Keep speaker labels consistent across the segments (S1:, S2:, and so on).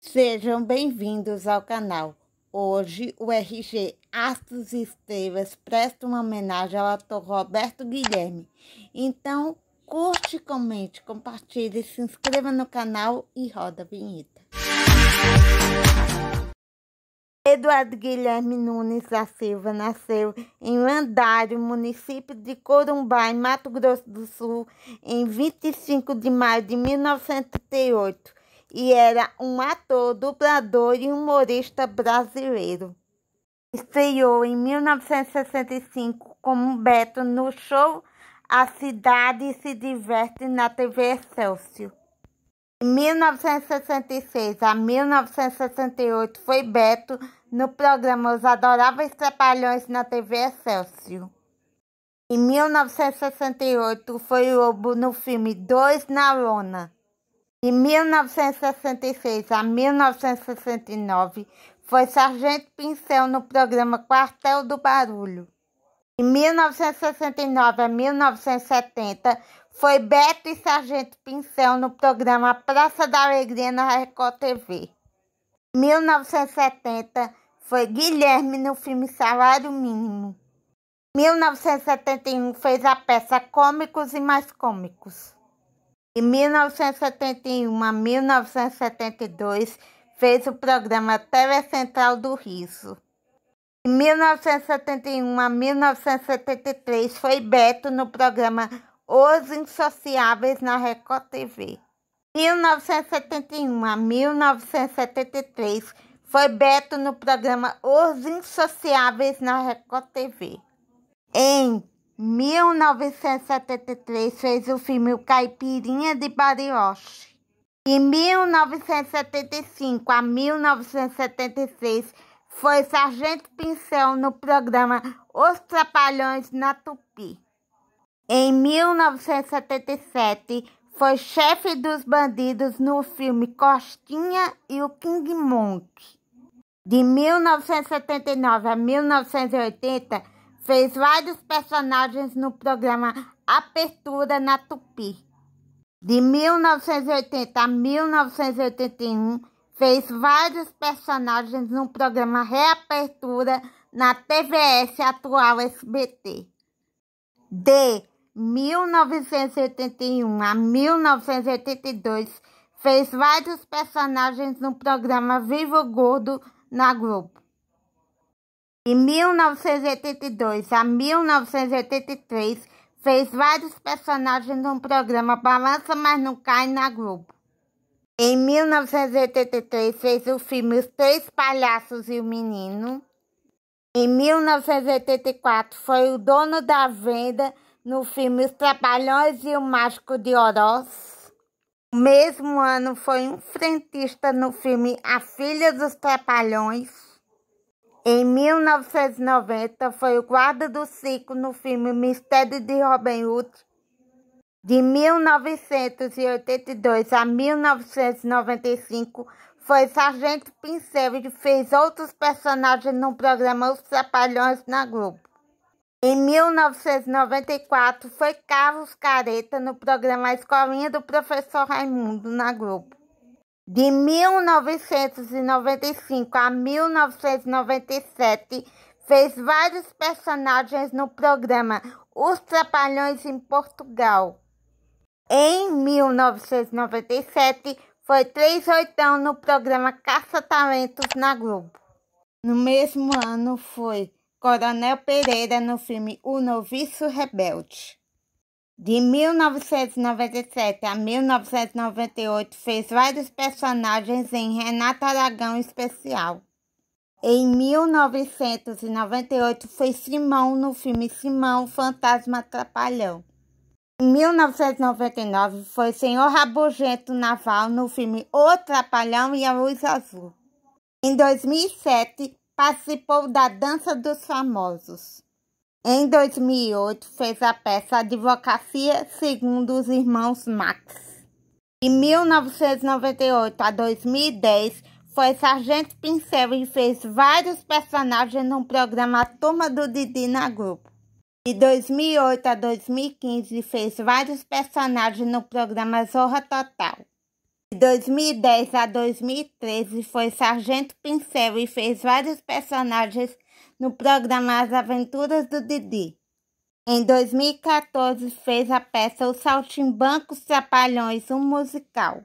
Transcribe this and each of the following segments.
S1: Sejam bem-vindos ao canal. Hoje, o RG Astros Esteves Estrelas presta uma homenagem ao ator Roberto Guilherme. Então, curte, comente, compartilhe, se inscreva no canal e roda a vinheta. Eduardo Guilherme Nunes da Silva nasceu em Landário, município de Corumbá, em Mato Grosso do Sul, em 25 de maio de 1938 e era um ator, dublador e humorista brasileiro. Estreou em 1965 como Beto no show A Cidade se Diverte na TV Excelsior. Em 1966 a 1968 foi Beto no programa Os Adoráveis Trapalhões na TV Excelsior. Em 1968 foi Lobo no filme Dois na Lona. De 1966 a 1969, foi sargento pincel no programa Quartel do Barulho. De 1969 a 1970, foi Beto e Sargento Pincel no programa Praça da Alegria na Record TV. Em 1970, foi Guilherme no filme Salário Mínimo. Em 1971, fez a peça Cômicos e Mais Cômicos. De 1971 a 1972, fez o programa Central do Riso. De 1971 a 1973, foi Beto no programa Os Insociáveis na Record TV. 1971 a 1973, foi Beto no programa Os Insociáveis na Record TV. Em 1973 fez o filme O Caipirinha de Bariloche. Em 1975 a 1976 foi sargento pincel no programa Os Trapalhões na Tupi. Em 1977 foi chefe dos bandidos no filme Costinha e o King Monk. De 1979 a 1980 Fez vários personagens no programa Apertura na Tupi. De 1980 a 1981, fez vários personagens no programa Reapertura na TVS atual SBT. De 1981 a 1982, fez vários personagens no programa Vivo Gordo na Globo. De 1982 a 1983, fez vários personagens no programa Balança Mas Não Cai na Globo. Em 1983, fez o filme Os Três Palhaços e o Menino. Em 1984, foi o dono da venda no filme Os Trabalhões e o Mágico de Oroz. No mesmo ano, foi um frentista no filme A Filha dos Trapalhões. Em 1990, foi o guarda do circo no filme Mistério de Robin Hood. De 1982 a 1995, foi Sargento Pincel e fez outros personagens no programa Os Trapalhões na Globo. Em 1994, foi Carlos Careta no programa A Escolinha do Professor Raimundo na Globo. De 1995 a 1997, fez vários personagens no programa Os Trapalhões em Portugal. Em 1997, foi três oitão no programa Caça Talentos na Globo. No mesmo ano foi Coronel Pereira no filme O Noviço Rebelde. De 1997 a 1998, fez vários personagens em Renata Aragão Especial. Em 1998, foi Simão no filme Simão, Fantasma Atrapalhão. Em 1999, foi Senhor Rabugento Naval no filme O Trapalhão e a Luz Azul. Em 2007, participou da Dança dos Famosos. Em 2008, fez a peça Advocacia segundo os irmãos Max. Em 1998 a 2010, foi sargento pincel e fez vários personagens no programa Turma do Didi na Grupo. De 2008 a 2015, fez vários personagens no programa Zorra Total. De 2010 a 2013 foi Sargento Pincel e fez vários personagens no programa As Aventuras do Didi. Em 2014 fez a peça O Saltimbancos Trapalhões, um musical.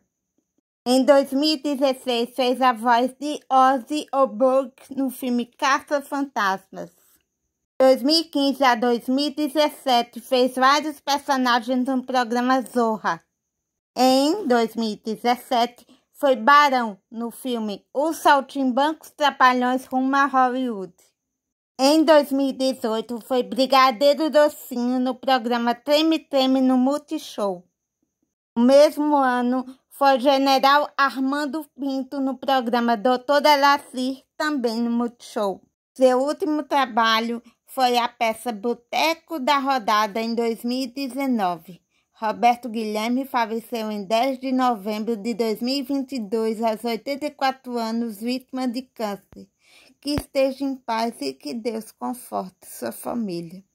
S1: Em 2016 fez a voz de Ozzy Oburg no filme Caça Fantasmas. 2015 a 2017 fez vários personagens no programa Zorra. Em 2017, foi Barão no filme Os Saltimbancos Trapalhões rumo a Hollywood. Em 2018, foi Brigadeiro Docinho no programa Treme Treme no Multishow. No mesmo ano, foi General Armando Pinto no programa Doutora Lacir, também no Multishow. Seu último trabalho foi a peça Boteco da Rodada em 2019. Roberto Guilherme faleceu em 10 de novembro de 2022, aos 84 anos, vítima de câncer. Que esteja em paz e que Deus conforte sua família.